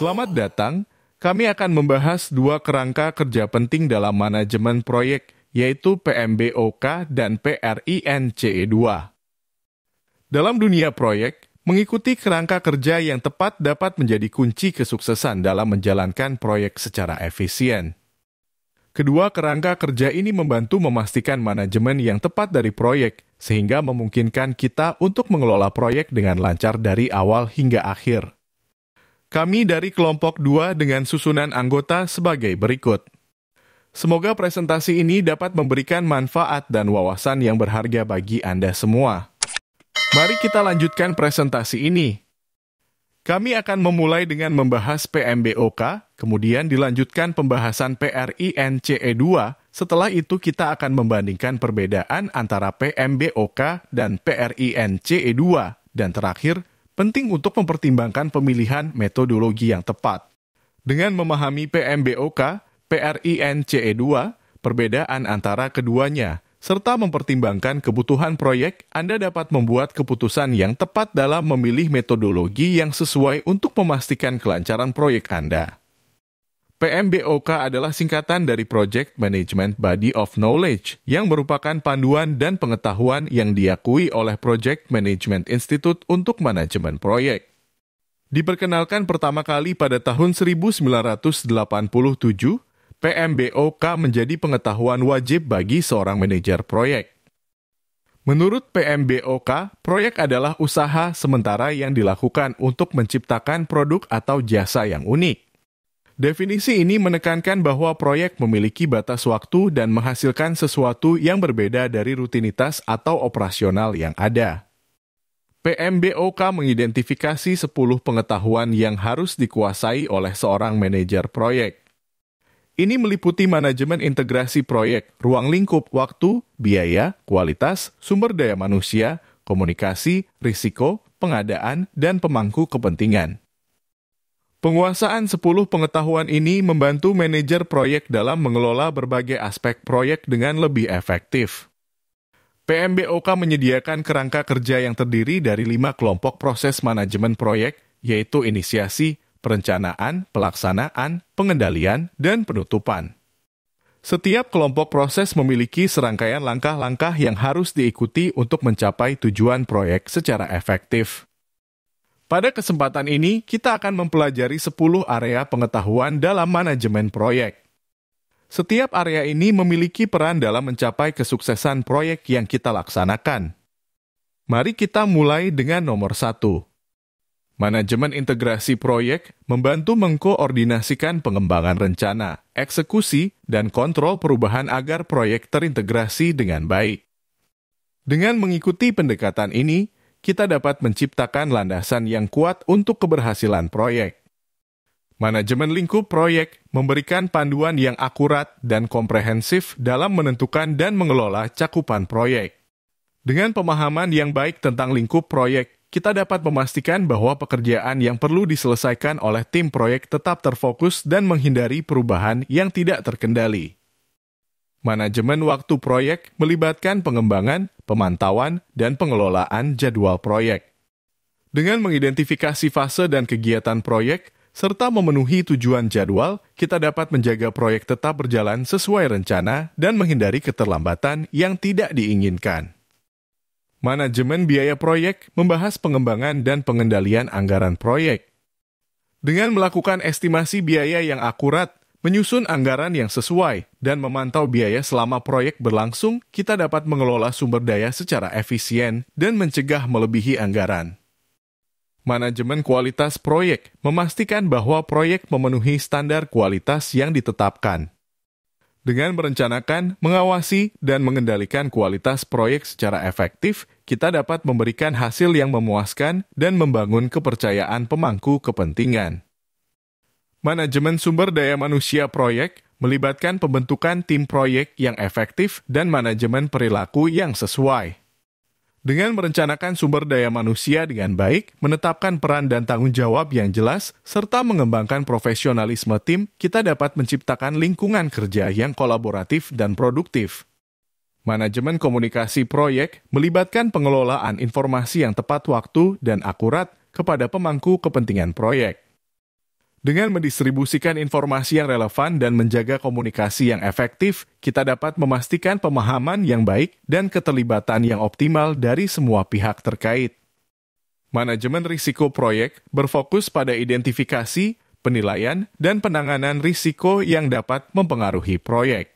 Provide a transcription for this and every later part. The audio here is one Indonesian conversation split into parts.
Selamat datang. Kami akan membahas dua kerangka kerja penting dalam manajemen proyek, yaitu PMBOK dan PRINCE2. Dalam dunia proyek, mengikuti kerangka kerja yang tepat dapat menjadi kunci kesuksesan dalam menjalankan proyek secara efisien. Kedua kerangka kerja ini membantu memastikan manajemen yang tepat dari proyek, sehingga memungkinkan kita untuk mengelola proyek dengan lancar dari awal hingga akhir. Kami dari kelompok 2 dengan susunan anggota sebagai berikut. Semoga presentasi ini dapat memberikan manfaat dan wawasan yang berharga bagi Anda semua. Mari kita lanjutkan presentasi ini. Kami akan memulai dengan membahas PMBOK, kemudian dilanjutkan pembahasan PRINCE2. Setelah itu kita akan membandingkan perbedaan antara PMBOK dan PRINCE2 dan terakhir penting untuk mempertimbangkan pemilihan metodologi yang tepat. Dengan memahami PMBOK, PRINCE2, perbedaan antara keduanya, serta mempertimbangkan kebutuhan proyek, Anda dapat membuat keputusan yang tepat dalam memilih metodologi yang sesuai untuk memastikan kelancaran proyek Anda. PMBOK adalah singkatan dari Project Management Body of Knowledge, yang merupakan panduan dan pengetahuan yang diakui oleh Project Management Institute untuk manajemen proyek. Diperkenalkan pertama kali pada tahun 1987, PMBOK menjadi pengetahuan wajib bagi seorang manajer proyek. Menurut PMBOK, proyek adalah usaha sementara yang dilakukan untuk menciptakan produk atau jasa yang unik. Definisi ini menekankan bahwa proyek memiliki batas waktu dan menghasilkan sesuatu yang berbeda dari rutinitas atau operasional yang ada. PMBOK mengidentifikasi 10 pengetahuan yang harus dikuasai oleh seorang manajer proyek. Ini meliputi manajemen integrasi proyek, ruang lingkup waktu, biaya, kualitas, sumber daya manusia, komunikasi, risiko, pengadaan, dan pemangku kepentingan. Penguasaan 10 pengetahuan ini membantu manajer proyek dalam mengelola berbagai aspek proyek dengan lebih efektif. PMBOK menyediakan kerangka kerja yang terdiri dari lima kelompok proses manajemen proyek, yaitu inisiasi, perencanaan, pelaksanaan, pengendalian, dan penutupan. Setiap kelompok proses memiliki serangkaian langkah-langkah yang harus diikuti untuk mencapai tujuan proyek secara efektif. Pada kesempatan ini, kita akan mempelajari 10 area pengetahuan dalam manajemen proyek. Setiap area ini memiliki peran dalam mencapai kesuksesan proyek yang kita laksanakan. Mari kita mulai dengan nomor satu. Manajemen integrasi proyek membantu mengkoordinasikan pengembangan rencana, eksekusi, dan kontrol perubahan agar proyek terintegrasi dengan baik. Dengan mengikuti pendekatan ini, kita dapat menciptakan landasan yang kuat untuk keberhasilan proyek. Manajemen lingkup proyek memberikan panduan yang akurat dan komprehensif dalam menentukan dan mengelola cakupan proyek. Dengan pemahaman yang baik tentang lingkup proyek, kita dapat memastikan bahwa pekerjaan yang perlu diselesaikan oleh tim proyek tetap terfokus dan menghindari perubahan yang tidak terkendali. Manajemen waktu proyek melibatkan pengembangan, pemantauan, dan pengelolaan jadwal proyek. Dengan mengidentifikasi fase dan kegiatan proyek, serta memenuhi tujuan jadwal, kita dapat menjaga proyek tetap berjalan sesuai rencana dan menghindari keterlambatan yang tidak diinginkan. Manajemen biaya proyek membahas pengembangan dan pengendalian anggaran proyek. Dengan melakukan estimasi biaya yang akurat, Menyusun anggaran yang sesuai dan memantau biaya selama proyek berlangsung, kita dapat mengelola sumber daya secara efisien dan mencegah melebihi anggaran. Manajemen kualitas proyek memastikan bahwa proyek memenuhi standar kualitas yang ditetapkan. Dengan merencanakan, mengawasi, dan mengendalikan kualitas proyek secara efektif, kita dapat memberikan hasil yang memuaskan dan membangun kepercayaan pemangku kepentingan. Manajemen sumber daya manusia proyek melibatkan pembentukan tim proyek yang efektif dan manajemen perilaku yang sesuai. Dengan merencanakan sumber daya manusia dengan baik, menetapkan peran dan tanggung jawab yang jelas, serta mengembangkan profesionalisme tim, kita dapat menciptakan lingkungan kerja yang kolaboratif dan produktif. Manajemen komunikasi proyek melibatkan pengelolaan informasi yang tepat waktu dan akurat kepada pemangku kepentingan proyek. Dengan mendistribusikan informasi yang relevan dan menjaga komunikasi yang efektif, kita dapat memastikan pemahaman yang baik dan keterlibatan yang optimal dari semua pihak terkait. Manajemen risiko proyek berfokus pada identifikasi, penilaian, dan penanganan risiko yang dapat mempengaruhi proyek.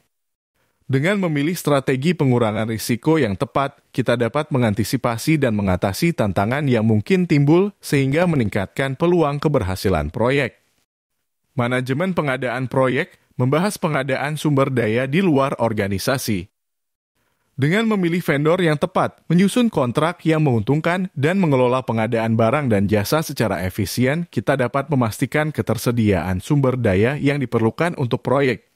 Dengan memilih strategi pengurangan risiko yang tepat, kita dapat mengantisipasi dan mengatasi tantangan yang mungkin timbul, sehingga meningkatkan peluang keberhasilan proyek. Manajemen pengadaan proyek membahas pengadaan sumber daya di luar organisasi. Dengan memilih vendor yang tepat, menyusun kontrak yang menguntungkan, dan mengelola pengadaan barang dan jasa secara efisien, kita dapat memastikan ketersediaan sumber daya yang diperlukan untuk proyek.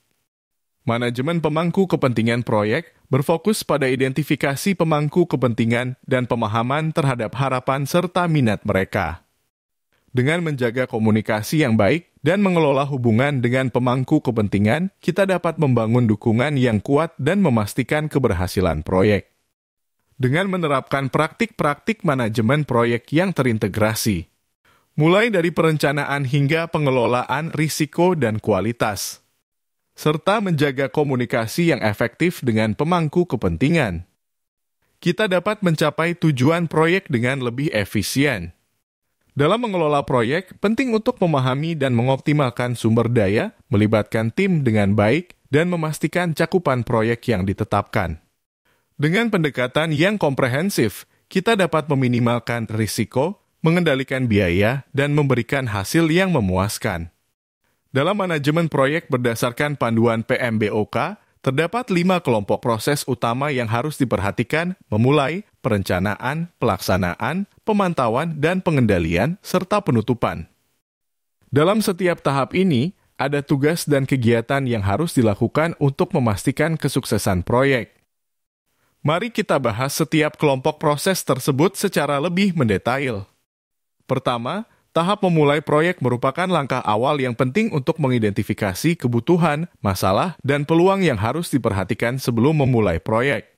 Manajemen pemangku kepentingan proyek berfokus pada identifikasi pemangku kepentingan dan pemahaman terhadap harapan serta minat mereka. Dengan menjaga komunikasi yang baik, dan mengelola hubungan dengan pemangku kepentingan, kita dapat membangun dukungan yang kuat dan memastikan keberhasilan proyek. Dengan menerapkan praktik-praktik manajemen proyek yang terintegrasi, mulai dari perencanaan hingga pengelolaan risiko dan kualitas, serta menjaga komunikasi yang efektif dengan pemangku kepentingan, kita dapat mencapai tujuan proyek dengan lebih efisien. Dalam mengelola proyek, penting untuk memahami dan mengoptimalkan sumber daya, melibatkan tim dengan baik, dan memastikan cakupan proyek yang ditetapkan. Dengan pendekatan yang komprehensif, kita dapat meminimalkan risiko, mengendalikan biaya, dan memberikan hasil yang memuaskan. Dalam manajemen proyek berdasarkan panduan PMBOK, Terdapat lima kelompok proses utama yang harus diperhatikan, memulai perencanaan, pelaksanaan, pemantauan, dan pengendalian, serta penutupan. Dalam setiap tahap ini, ada tugas dan kegiatan yang harus dilakukan untuk memastikan kesuksesan proyek. Mari kita bahas setiap kelompok proses tersebut secara lebih mendetail. Pertama, Tahap memulai proyek merupakan langkah awal yang penting untuk mengidentifikasi kebutuhan, masalah, dan peluang yang harus diperhatikan sebelum memulai proyek.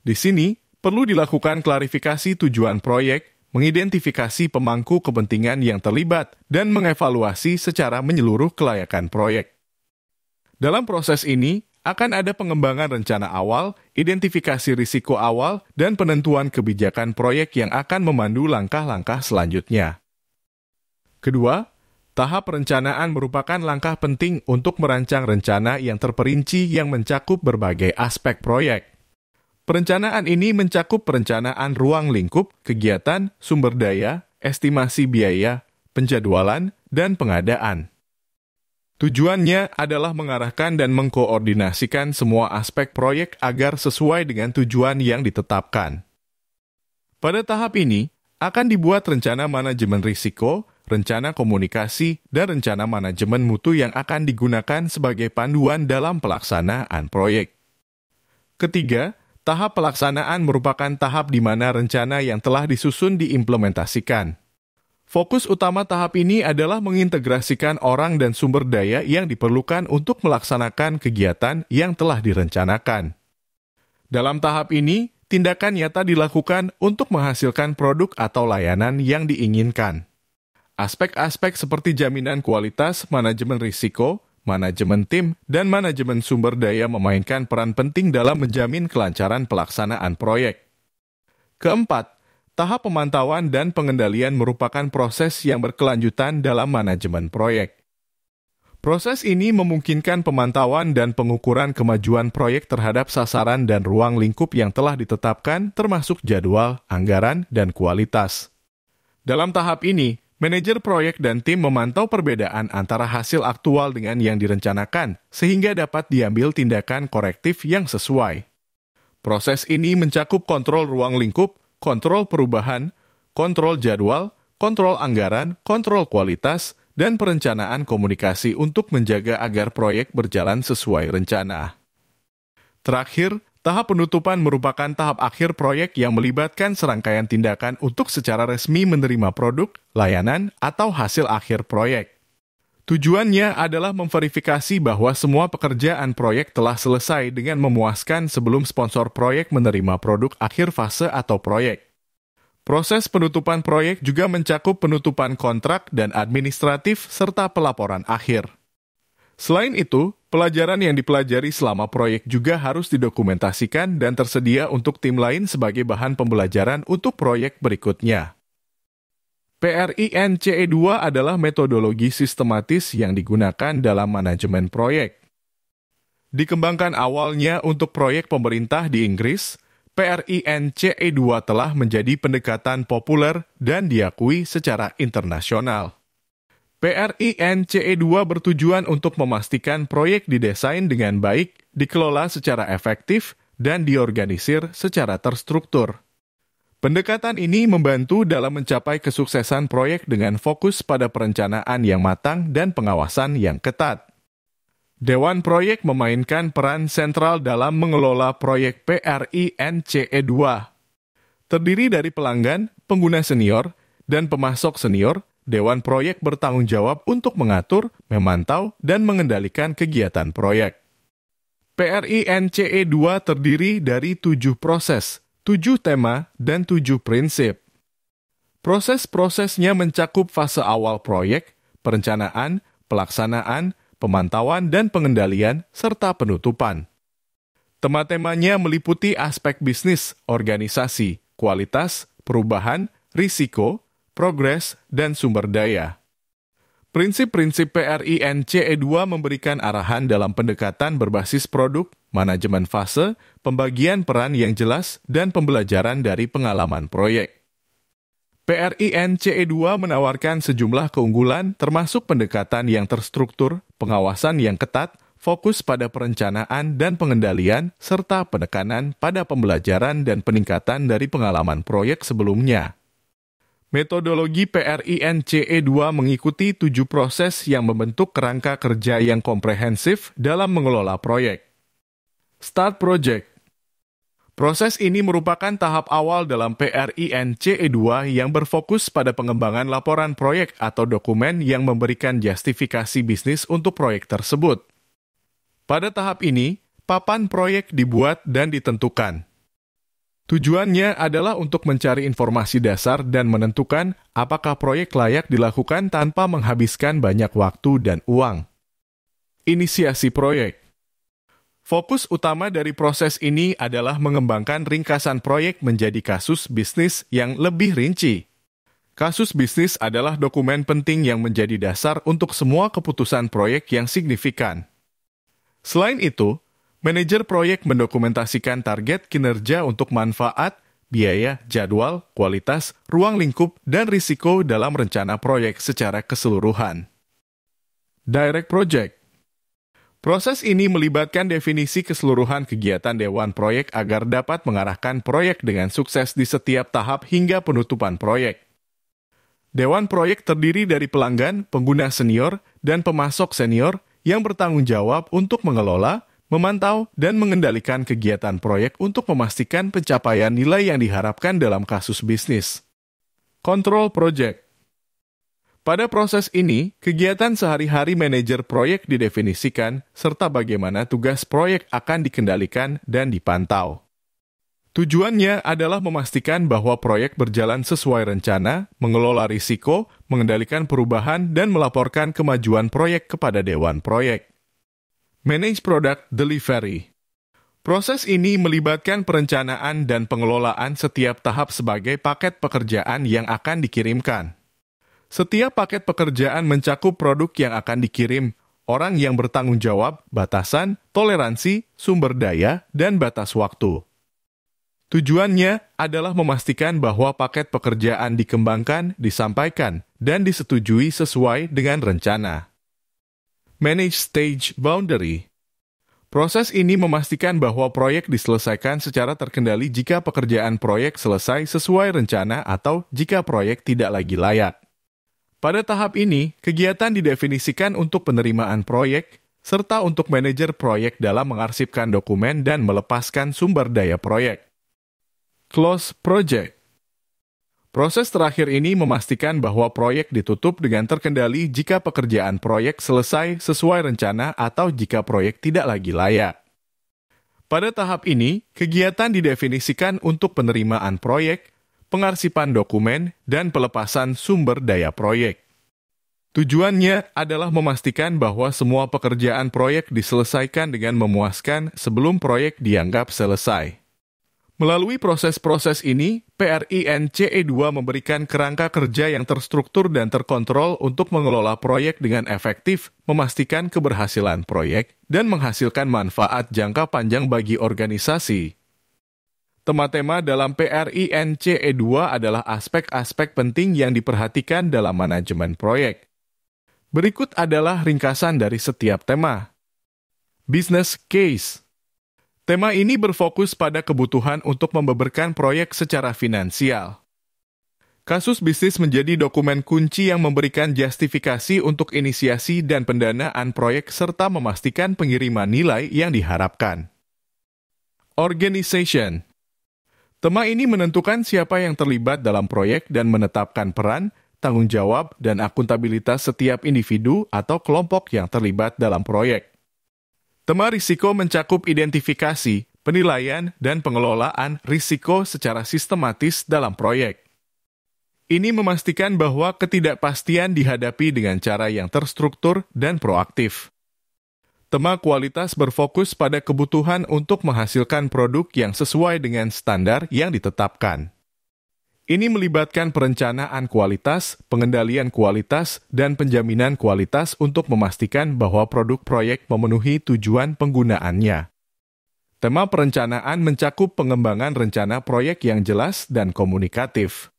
Di sini, perlu dilakukan klarifikasi tujuan proyek, mengidentifikasi pemangku kepentingan yang terlibat, dan mengevaluasi secara menyeluruh kelayakan proyek. Dalam proses ini, akan ada pengembangan rencana awal, identifikasi risiko awal, dan penentuan kebijakan proyek yang akan memandu langkah-langkah selanjutnya. Kedua, tahap perencanaan merupakan langkah penting untuk merancang rencana yang terperinci yang mencakup berbagai aspek proyek. Perencanaan ini mencakup perencanaan ruang lingkup, kegiatan, sumber daya, estimasi biaya, penjadwalan, dan pengadaan. Tujuannya adalah mengarahkan dan mengkoordinasikan semua aspek proyek agar sesuai dengan tujuan yang ditetapkan. Pada tahap ini, akan dibuat rencana manajemen risiko rencana komunikasi, dan rencana manajemen mutu yang akan digunakan sebagai panduan dalam pelaksanaan proyek. Ketiga, tahap pelaksanaan merupakan tahap di mana rencana yang telah disusun diimplementasikan. Fokus utama tahap ini adalah mengintegrasikan orang dan sumber daya yang diperlukan untuk melaksanakan kegiatan yang telah direncanakan. Dalam tahap ini, tindakan nyata dilakukan untuk menghasilkan produk atau layanan yang diinginkan. Aspek-aspek seperti jaminan kualitas, manajemen risiko, manajemen tim, dan manajemen sumber daya memainkan peran penting dalam menjamin kelancaran pelaksanaan proyek. Keempat, tahap pemantauan dan pengendalian merupakan proses yang berkelanjutan dalam manajemen proyek. Proses ini memungkinkan pemantauan dan pengukuran kemajuan proyek terhadap sasaran dan ruang lingkup yang telah ditetapkan, termasuk jadwal, anggaran, dan kualitas. Dalam tahap ini, Manajer proyek dan tim memantau perbedaan antara hasil aktual dengan yang direncanakan, sehingga dapat diambil tindakan korektif yang sesuai. Proses ini mencakup kontrol ruang lingkup, kontrol perubahan, kontrol jadwal, kontrol anggaran, kontrol kualitas, dan perencanaan komunikasi untuk menjaga agar proyek berjalan sesuai rencana. Terakhir, Tahap penutupan merupakan tahap akhir proyek yang melibatkan serangkaian tindakan untuk secara resmi menerima produk, layanan, atau hasil akhir proyek. Tujuannya adalah memverifikasi bahwa semua pekerjaan proyek telah selesai dengan memuaskan sebelum sponsor proyek menerima produk akhir fase atau proyek. Proses penutupan proyek juga mencakup penutupan kontrak dan administratif serta pelaporan akhir. Selain itu, Pelajaran yang dipelajari selama proyek juga harus didokumentasikan dan tersedia untuk tim lain sebagai bahan pembelajaran untuk proyek berikutnya. PRINCE2 adalah metodologi sistematis yang digunakan dalam manajemen proyek. Dikembangkan awalnya untuk proyek pemerintah di Inggris, PRINCE2 telah menjadi pendekatan populer dan diakui secara internasional. PRI NCE2 bertujuan untuk memastikan proyek didesain dengan baik, dikelola secara efektif, dan diorganisir secara terstruktur. Pendekatan ini membantu dalam mencapai kesuksesan proyek dengan fokus pada perencanaan yang matang dan pengawasan yang ketat. Dewan Proyek memainkan peran sentral dalam mengelola proyek PRI NCE2. Terdiri dari pelanggan, pengguna senior, dan pemasok senior Dewan Proyek bertanggung jawab untuk mengatur, memantau, dan mengendalikan kegiatan proyek. PRI NCE 2 terdiri dari tujuh proses, tujuh tema, dan tujuh prinsip. Proses-prosesnya mencakup fase awal proyek, perencanaan, pelaksanaan, pemantauan dan pengendalian, serta penutupan. Tema-temanya meliputi aspek bisnis, organisasi, kualitas, perubahan, risiko, progres, dan sumber daya. Prinsip-prinsip PRINCE2 memberikan arahan dalam pendekatan berbasis produk, manajemen fase, pembagian peran yang jelas, dan pembelajaran dari pengalaman proyek. PRINCE2 menawarkan sejumlah keunggulan termasuk pendekatan yang terstruktur, pengawasan yang ketat, fokus pada perencanaan dan pengendalian, serta penekanan pada pembelajaran dan peningkatan dari pengalaman proyek sebelumnya. Metodologi PRINCE2 mengikuti tujuh proses yang membentuk kerangka kerja yang komprehensif dalam mengelola proyek. Start Project Proses ini merupakan tahap awal dalam PRINCE2 yang berfokus pada pengembangan laporan proyek atau dokumen yang memberikan justifikasi bisnis untuk proyek tersebut. Pada tahap ini, papan proyek dibuat dan ditentukan, Tujuannya adalah untuk mencari informasi dasar dan menentukan apakah proyek layak dilakukan tanpa menghabiskan banyak waktu dan uang. Inisiasi proyek Fokus utama dari proses ini adalah mengembangkan ringkasan proyek menjadi kasus bisnis yang lebih rinci. Kasus bisnis adalah dokumen penting yang menjadi dasar untuk semua keputusan proyek yang signifikan. Selain itu, Manajer proyek mendokumentasikan target kinerja untuk manfaat, biaya, jadwal, kualitas, ruang lingkup, dan risiko dalam rencana proyek secara keseluruhan. Direct Project Proses ini melibatkan definisi keseluruhan kegiatan Dewan Proyek agar dapat mengarahkan proyek dengan sukses di setiap tahap hingga penutupan proyek. Dewan Proyek terdiri dari pelanggan, pengguna senior, dan pemasok senior yang bertanggung jawab untuk mengelola, memantau, dan mengendalikan kegiatan proyek untuk memastikan pencapaian nilai yang diharapkan dalam kasus bisnis. Kontrol project pada proses ini, kegiatan sehari-hari manajer proyek didefinisikan, serta bagaimana tugas proyek akan dikendalikan dan dipantau. Tujuannya adalah memastikan bahwa proyek berjalan sesuai rencana, mengelola risiko, mengendalikan perubahan, dan melaporkan kemajuan proyek kepada dewan proyek. Manage Product Delivery. Proses ini melibatkan perencanaan dan pengelolaan setiap tahap sebagai paket pekerjaan yang akan dikirimkan. Setiap paket pekerjaan mencakup produk yang akan dikirim, orang yang bertanggung jawab, batasan, toleransi, sumber daya, dan batas waktu. Tujuannya adalah memastikan bahwa paket pekerjaan dikembangkan, disampaikan, dan disetujui sesuai dengan rencana. Manage Stage Boundary. Proses ini memastikan bahwa proyek diselesaikan secara terkendali jika pekerjaan proyek selesai sesuai rencana atau jika proyek tidak lagi layak. Pada tahap ini, kegiatan didefinisikan untuk penerimaan proyek serta untuk manajer proyek dalam mengarsipkan dokumen dan melepaskan sumber daya proyek. Close Project Proses terakhir ini memastikan bahwa proyek ditutup dengan terkendali jika pekerjaan proyek selesai sesuai rencana atau jika proyek tidak lagi layak. Pada tahap ini, kegiatan didefinisikan untuk penerimaan proyek, pengarsipan dokumen, dan pelepasan sumber daya proyek. Tujuannya adalah memastikan bahwa semua pekerjaan proyek diselesaikan dengan memuaskan sebelum proyek dianggap selesai. Melalui proses-proses ini, prince 2 memberikan kerangka kerja yang terstruktur dan terkontrol untuk mengelola proyek dengan efektif, memastikan keberhasilan proyek, dan menghasilkan manfaat jangka panjang bagi organisasi. Tema-tema dalam prince 2 adalah aspek-aspek penting yang diperhatikan dalam manajemen proyek. Berikut adalah ringkasan dari setiap tema. Business Case Tema ini berfokus pada kebutuhan untuk membeberkan proyek secara finansial. Kasus bisnis menjadi dokumen kunci yang memberikan justifikasi untuk inisiasi dan pendanaan proyek serta memastikan pengiriman nilai yang diharapkan. Organization Tema ini menentukan siapa yang terlibat dalam proyek dan menetapkan peran, tanggung jawab, dan akuntabilitas setiap individu atau kelompok yang terlibat dalam proyek. Tema risiko mencakup identifikasi, penilaian, dan pengelolaan risiko secara sistematis dalam proyek. Ini memastikan bahwa ketidakpastian dihadapi dengan cara yang terstruktur dan proaktif. Tema kualitas berfokus pada kebutuhan untuk menghasilkan produk yang sesuai dengan standar yang ditetapkan. Ini melibatkan perencanaan kualitas, pengendalian kualitas, dan penjaminan kualitas untuk memastikan bahwa produk proyek memenuhi tujuan penggunaannya. Tema perencanaan mencakup pengembangan rencana proyek yang jelas dan komunikatif.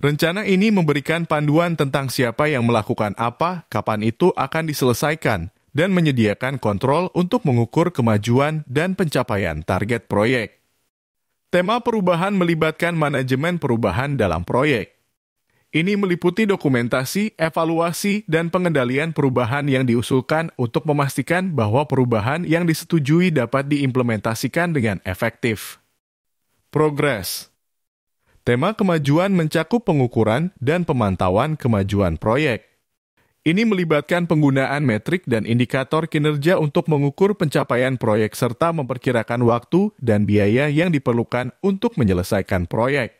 Rencana ini memberikan panduan tentang siapa yang melakukan apa, kapan itu akan diselesaikan, dan menyediakan kontrol untuk mengukur kemajuan dan pencapaian target proyek. Tema perubahan melibatkan manajemen perubahan dalam proyek. Ini meliputi dokumentasi, evaluasi, dan pengendalian perubahan yang diusulkan untuk memastikan bahwa perubahan yang disetujui dapat diimplementasikan dengan efektif. Progres Tema kemajuan mencakup pengukuran dan pemantauan kemajuan proyek. Ini melibatkan penggunaan metrik dan indikator kinerja untuk mengukur pencapaian proyek serta memperkirakan waktu dan biaya yang diperlukan untuk menyelesaikan proyek.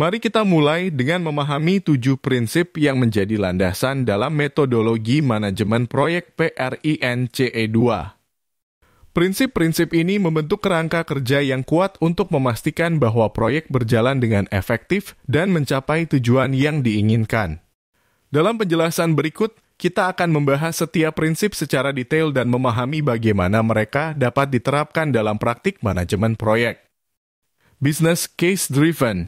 Mari kita mulai dengan memahami tujuh prinsip yang menjadi landasan dalam metodologi manajemen proyek PRINCE2. Prinsip-prinsip ini membentuk kerangka kerja yang kuat untuk memastikan bahwa proyek berjalan dengan efektif dan mencapai tujuan yang diinginkan. Dalam penjelasan berikut, kita akan membahas setiap prinsip secara detail dan memahami bagaimana mereka dapat diterapkan dalam praktik manajemen proyek. Business Case Driven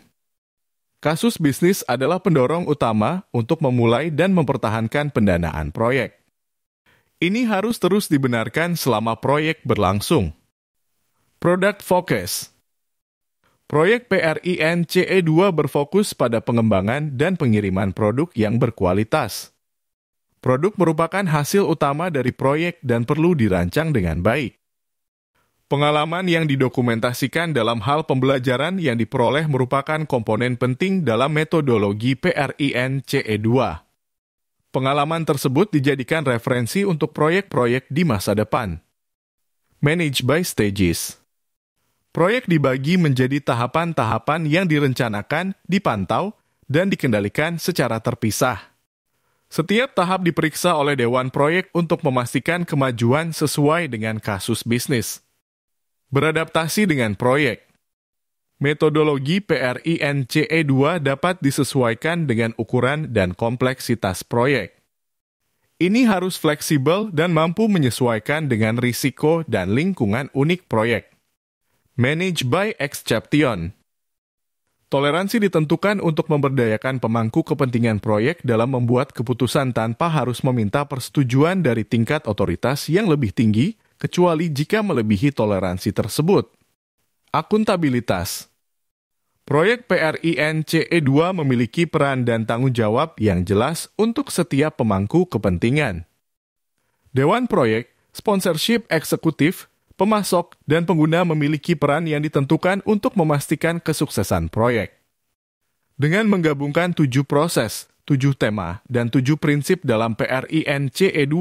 Kasus bisnis adalah pendorong utama untuk memulai dan mempertahankan pendanaan proyek. Ini harus terus dibenarkan selama proyek berlangsung. Product Focus Proyek PRIN CE2 berfokus pada pengembangan dan pengiriman produk yang berkualitas. Produk merupakan hasil utama dari proyek dan perlu dirancang dengan baik. Pengalaman yang didokumentasikan dalam hal pembelajaran yang diperoleh merupakan komponen penting dalam metodologi PRIN CE2. Pengalaman tersebut dijadikan referensi untuk proyek-proyek di masa depan. Manage by Stages Proyek dibagi menjadi tahapan-tahapan yang direncanakan, dipantau, dan dikendalikan secara terpisah. Setiap tahap diperiksa oleh dewan proyek untuk memastikan kemajuan sesuai dengan kasus bisnis. Beradaptasi dengan proyek. Metodologi PRINCE2 dapat disesuaikan dengan ukuran dan kompleksitas proyek. Ini harus fleksibel dan mampu menyesuaikan dengan risiko dan lingkungan unik proyek. Manage by X Toleransi ditentukan untuk memberdayakan pemangku kepentingan proyek dalam membuat keputusan tanpa harus meminta persetujuan dari tingkat otoritas yang lebih tinggi, kecuali jika melebihi toleransi tersebut. Akuntabilitas Proyek PRINCE2 memiliki peran dan tanggung jawab yang jelas untuk setiap pemangku kepentingan. Dewan Proyek, sponsorship eksekutif, pemasok, dan pengguna memiliki peran yang ditentukan untuk memastikan kesuksesan proyek. Dengan menggabungkan tujuh proses, tujuh tema, dan tujuh prinsip dalam PRINCE2,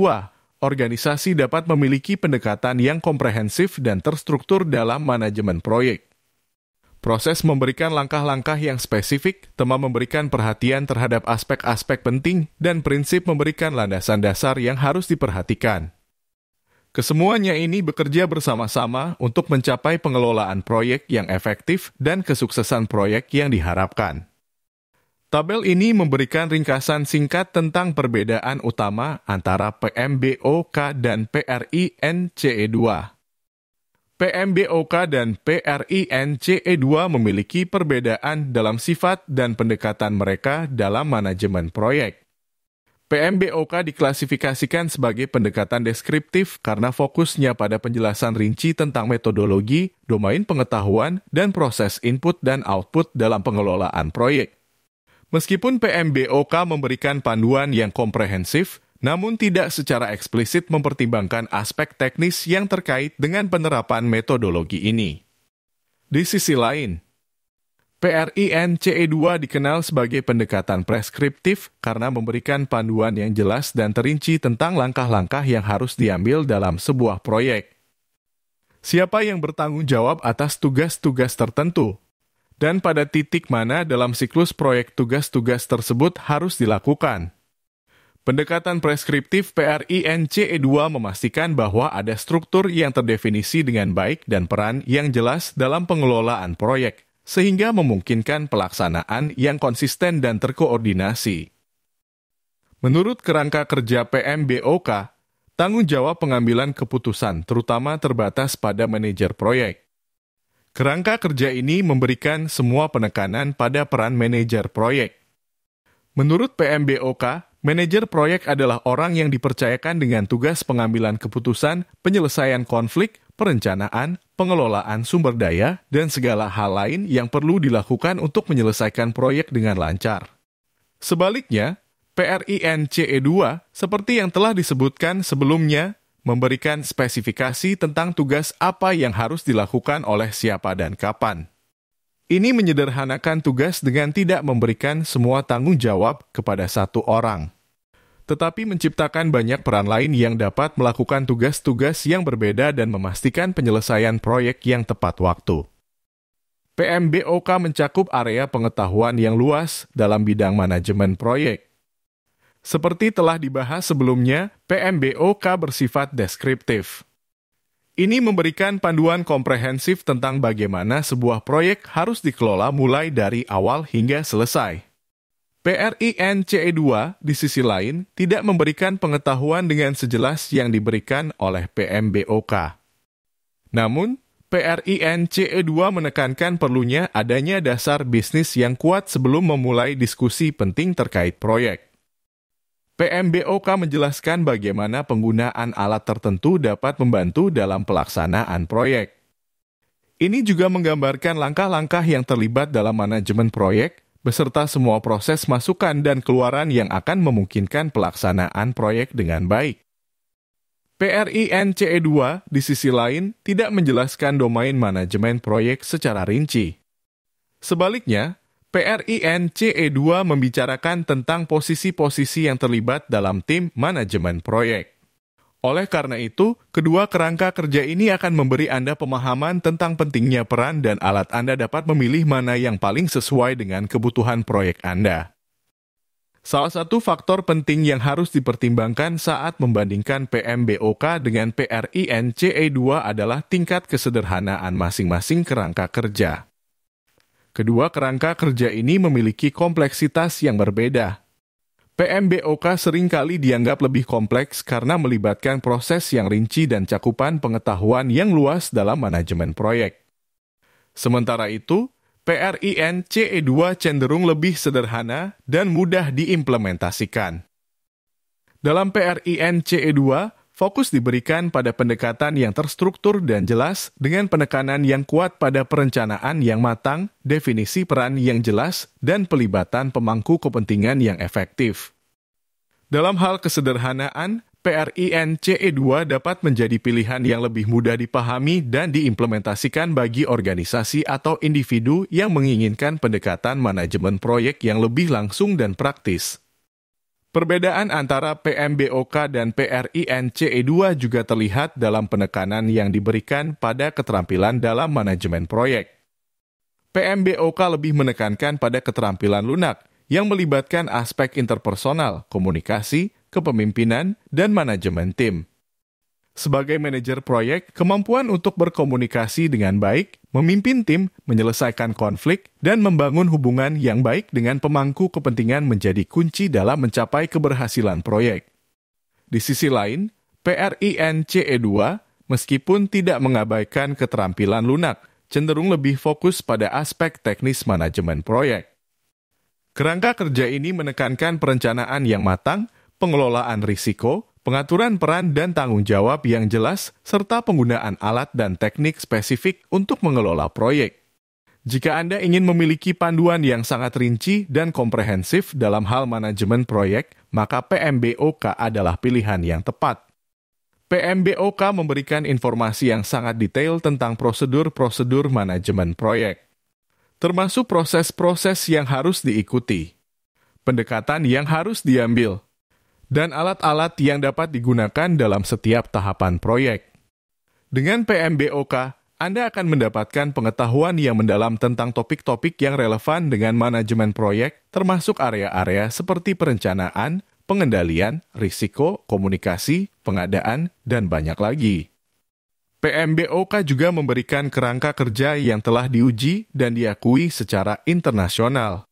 organisasi dapat memiliki pendekatan yang komprehensif dan terstruktur dalam manajemen proyek. Proses memberikan langkah-langkah yang spesifik, tema memberikan perhatian terhadap aspek-aspek penting, dan prinsip memberikan landasan dasar yang harus diperhatikan. Kesemuanya ini bekerja bersama-sama untuk mencapai pengelolaan proyek yang efektif dan kesuksesan proyek yang diharapkan. Tabel ini memberikan ringkasan singkat tentang perbedaan utama antara PMBOK dan PRINCE2. PMBOK dan PRINCE2 memiliki perbedaan dalam sifat dan pendekatan mereka dalam manajemen proyek. PMBOK diklasifikasikan sebagai pendekatan deskriptif karena fokusnya pada penjelasan rinci tentang metodologi, domain pengetahuan, dan proses input dan output dalam pengelolaan proyek. Meskipun PMBOK memberikan panduan yang komprehensif, namun tidak secara eksplisit mempertimbangkan aspek teknis yang terkait dengan penerapan metodologi ini. Di sisi lain, PRINCE2 dikenal sebagai pendekatan preskriptif karena memberikan panduan yang jelas dan terinci tentang langkah-langkah yang harus diambil dalam sebuah proyek. Siapa yang bertanggung jawab atas tugas-tugas tertentu? Dan pada titik mana dalam siklus proyek tugas-tugas tersebut harus dilakukan? Pendekatan preskriptif PRINCE2 memastikan bahwa ada struktur yang terdefinisi dengan baik dan peran yang jelas dalam pengelolaan proyek sehingga memungkinkan pelaksanaan yang konsisten dan terkoordinasi. Menurut kerangka kerja PMBOK, tanggung jawab pengambilan keputusan terutama terbatas pada manajer proyek. Kerangka kerja ini memberikan semua penekanan pada peran manajer proyek. Menurut PMBOK, manajer proyek adalah orang yang dipercayakan dengan tugas pengambilan keputusan, penyelesaian konflik, perencanaan, pengelolaan sumber daya, dan segala hal lain yang perlu dilakukan untuk menyelesaikan proyek dengan lancar. Sebaliknya, PRINCE2 seperti yang telah disebutkan sebelumnya memberikan spesifikasi tentang tugas apa yang harus dilakukan oleh siapa dan kapan. Ini menyederhanakan tugas dengan tidak memberikan semua tanggung jawab kepada satu orang tetapi menciptakan banyak peran lain yang dapat melakukan tugas-tugas yang berbeda dan memastikan penyelesaian proyek yang tepat waktu. PMBOK mencakup area pengetahuan yang luas dalam bidang manajemen proyek. Seperti telah dibahas sebelumnya, PMBOK bersifat deskriptif. Ini memberikan panduan komprehensif tentang bagaimana sebuah proyek harus dikelola mulai dari awal hingga selesai. PRINCE2 di sisi lain tidak memberikan pengetahuan dengan sejelas yang diberikan oleh PMBOK. Namun, PRINCE2 menekankan perlunya adanya dasar bisnis yang kuat sebelum memulai diskusi penting terkait proyek. PMBOK menjelaskan bagaimana penggunaan alat tertentu dapat membantu dalam pelaksanaan proyek. Ini juga menggambarkan langkah-langkah yang terlibat dalam manajemen proyek beserta semua proses masukan dan keluaran yang akan memungkinkan pelaksanaan proyek dengan baik. prince 2 di sisi lain tidak menjelaskan domain manajemen proyek secara rinci. Sebaliknya, prince 2 membicarakan tentang posisi-posisi yang terlibat dalam tim manajemen proyek. Oleh karena itu, kedua kerangka kerja ini akan memberi Anda pemahaman tentang pentingnya peran dan alat Anda dapat memilih mana yang paling sesuai dengan kebutuhan proyek Anda. Salah satu faktor penting yang harus dipertimbangkan saat membandingkan PMBOK dengan PRINCE2 adalah tingkat kesederhanaan masing-masing kerangka kerja. Kedua kerangka kerja ini memiliki kompleksitas yang berbeda, PMBOK seringkali dianggap lebih kompleks karena melibatkan proses yang rinci dan cakupan pengetahuan yang luas dalam manajemen proyek. Sementara itu, PRIN CE2 cenderung lebih sederhana dan mudah diimplementasikan. Dalam PRIN CE2, Fokus diberikan pada pendekatan yang terstruktur dan jelas dengan penekanan yang kuat pada perencanaan yang matang, definisi peran yang jelas, dan pelibatan pemangku kepentingan yang efektif. Dalam hal kesederhanaan, PRIN CE2 dapat menjadi pilihan yang lebih mudah dipahami dan diimplementasikan bagi organisasi atau individu yang menginginkan pendekatan manajemen proyek yang lebih langsung dan praktis. Perbedaan antara PMBOK dan PRINCE2 juga terlihat dalam penekanan yang diberikan pada keterampilan dalam manajemen proyek. PMBOK lebih menekankan pada keterampilan lunak yang melibatkan aspek interpersonal, komunikasi, kepemimpinan, dan manajemen tim. Sebagai manajer proyek, kemampuan untuk berkomunikasi dengan baik, memimpin tim, menyelesaikan konflik, dan membangun hubungan yang baik dengan pemangku kepentingan menjadi kunci dalam mencapai keberhasilan proyek. Di sisi lain, PRINCE2 meskipun tidak mengabaikan keterampilan lunak, cenderung lebih fokus pada aspek teknis manajemen proyek. Kerangka kerja ini menekankan perencanaan yang matang, pengelolaan risiko, pengaturan peran dan tanggung jawab yang jelas, serta penggunaan alat dan teknik spesifik untuk mengelola proyek. Jika Anda ingin memiliki panduan yang sangat rinci dan komprehensif dalam hal manajemen proyek, maka PMBOK adalah pilihan yang tepat. PMBOK memberikan informasi yang sangat detail tentang prosedur-prosedur manajemen proyek, termasuk proses-proses yang harus diikuti, pendekatan yang harus diambil, dan alat-alat yang dapat digunakan dalam setiap tahapan proyek. Dengan PMBOK, Anda akan mendapatkan pengetahuan yang mendalam tentang topik-topik yang relevan dengan manajemen proyek, termasuk area-area seperti perencanaan, pengendalian, risiko, komunikasi, pengadaan, dan banyak lagi. PMBOK juga memberikan kerangka kerja yang telah diuji dan diakui secara internasional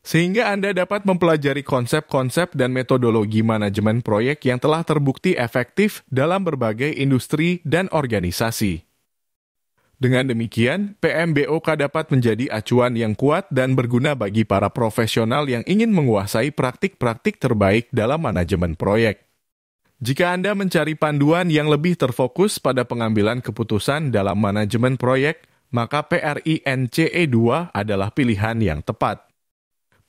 sehingga Anda dapat mempelajari konsep-konsep dan metodologi manajemen proyek yang telah terbukti efektif dalam berbagai industri dan organisasi. Dengan demikian, PMBOK dapat menjadi acuan yang kuat dan berguna bagi para profesional yang ingin menguasai praktik-praktik terbaik dalam manajemen proyek. Jika Anda mencari panduan yang lebih terfokus pada pengambilan keputusan dalam manajemen proyek, maka PRINCE2 adalah pilihan yang tepat.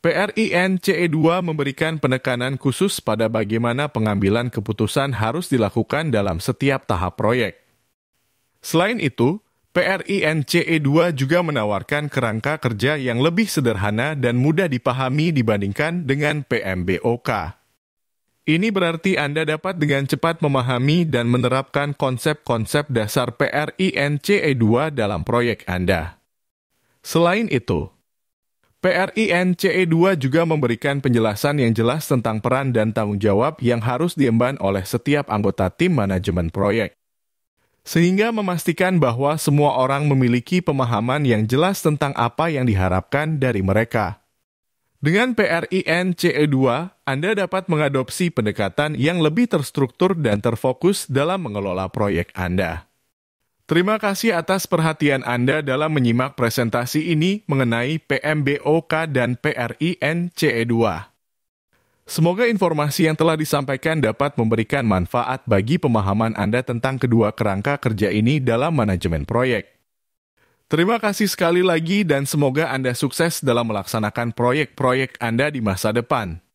PRINCE2 memberikan penekanan khusus pada bagaimana pengambilan keputusan harus dilakukan dalam setiap tahap proyek. Selain itu, PRINCE2 juga menawarkan kerangka kerja yang lebih sederhana dan mudah dipahami dibandingkan dengan PMBOK. Ini berarti Anda dapat dengan cepat memahami dan menerapkan konsep-konsep dasar PRINCE2 dalam proyek Anda. Selain itu, PRINCE 2 juga memberikan penjelasan yang jelas tentang peran dan tanggung jawab yang harus diemban oleh setiap anggota tim manajemen proyek. Sehingga memastikan bahwa semua orang memiliki pemahaman yang jelas tentang apa yang diharapkan dari mereka. Dengan PRINCE CE2, Anda dapat mengadopsi pendekatan yang lebih terstruktur dan terfokus dalam mengelola proyek Anda. Terima kasih atas perhatian Anda dalam menyimak presentasi ini mengenai PMBOK dan PRINCE2. Semoga informasi yang telah disampaikan dapat memberikan manfaat bagi pemahaman Anda tentang kedua kerangka kerja ini dalam manajemen proyek. Terima kasih sekali lagi dan semoga Anda sukses dalam melaksanakan proyek-proyek Anda di masa depan.